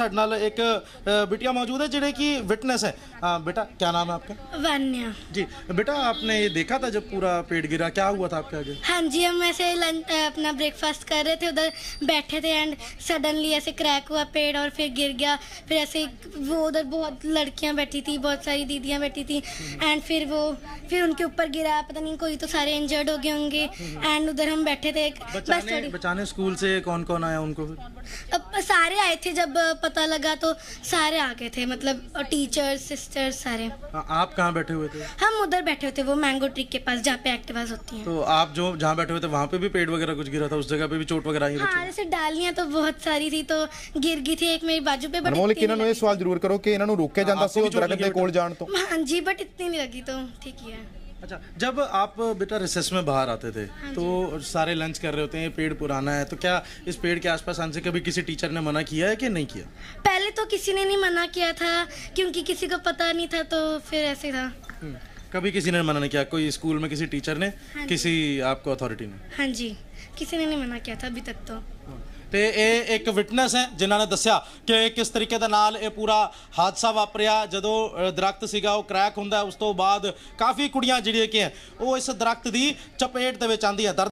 ਸਾਡੇ ਨਾਲ ਇੱਕ ਬਿਟਿਆ ਮੌਜੂਦ ਹੈ ਜਿਹੜੇ विटनेस है आ, बेटा क्या नाम है आपका वन्या जी बेटा आपने ये देखा था जब पूरा पेड़ गिरा क्या हुआ था आपके आगे हाँ जी हम ऐसे अपना ब्रेकफास्ट कर रहे थे उधर बैठे थे एंड सडनली ऐसे क्रैक हुआ पेड़ और फिर गिर गया फिर ऐसे वो उधर बहुत लड़कियाँ बैठी थी बहुत सारी दीदियाँ बैठी थी एंड फिर वो फिर उनके ऊपर गिरा पता नहीं कोई तो सारे इंजर्ड हो गए होंगे एंड उधर हम बैठे थे बचाने स्कूल से कौन कौन आया उनको सारे आए थे जब पता लगा तो सारे आ गए थे मतलब टीचर सिस्टर सारे हाँ, आप कहाँ बैठे हुए थे हम उधर बैठे हुए थे वो मैंगो ट्री के पास जहाँ पे एक्टिवाज होती है तो आप जो जहाँ बैठे हुए थे वहाँ पे भी पेड़ वगैरह कुछ गिरा था उस जगह पे भी चोट वगैरह आई हाँ जैसे डालियाँ तो बहुत सारी थी तो गिर गई थी एक मेरी बाजू पे ਬਟ ਮੋਲਿਕ ਇਹਨਾਂ ਨੂੰ ਇਹ ਸਵਾਲ ਜ਼ਰੂਰ ਕਰੋ ਕਿ ਇਹਨਾਂ ਨੂੰ ਰੋਕਿਆ ਜਾਂਦਾ ਸੀ ਉਹ ਦਰਖਤ अच्छा जब आप बेटा रिसेस में बाहर आते थे हाँ तो सारे लंच कर रहे होते हैं पेड़ पुराना है तो क्या इस पेड़ के आसपास आने से कभी किसी टीचर ने मना किया है कि नहीं किया पहले तो किसी ने नहीं मना किया था क्योंकि किसी को पता नहीं था तो फिर ऐसे था हम्म। कभी किसी ने मना नहीं किया कोई स्कूल में किसी टीचर ने हाँ किसी आपको ਅਥਾਰਟੀ ਨੇ ਹਾਂਜੀ ਕਿਸੇ ਨੇ ਨਹੀਂ ਮਨਾ ਕੀਤਾ ਅਭੀ ਤੱਕ ਤੋਂ ਤੇ ਇਹ ਇੱਕ ਵਿਟਨੈਸ ਹੈ ਜਿਨ੍ਹਾਂ ਨੇ ਦੱਸਿਆ ਕਿ ਕਿਸ ਤਰੀਕੇ ਦੇ ਨਾਲ ਇਹ ਪੂਰਾ ਹਾਦਸਾ ਵਾਪਰਿਆ ਜਦੋਂ ਦਰਖਤ ਸੀਗਾ ਉਹ ਕ੍ਰੈਕ ਹੁੰਦਾ ਉਸ ਤੋਂ ਬਾਅਦ ਕਾਫੀ ਕੁੜੀਆਂ ਜਿਹੜੀਆਂ ਕਿ ਉਹ ਇਸ ਦਰਖਤ ਦੀ ਚਪੇਟ ਦੇ ਵਿੱਚ ਆਂਦੀਆਂ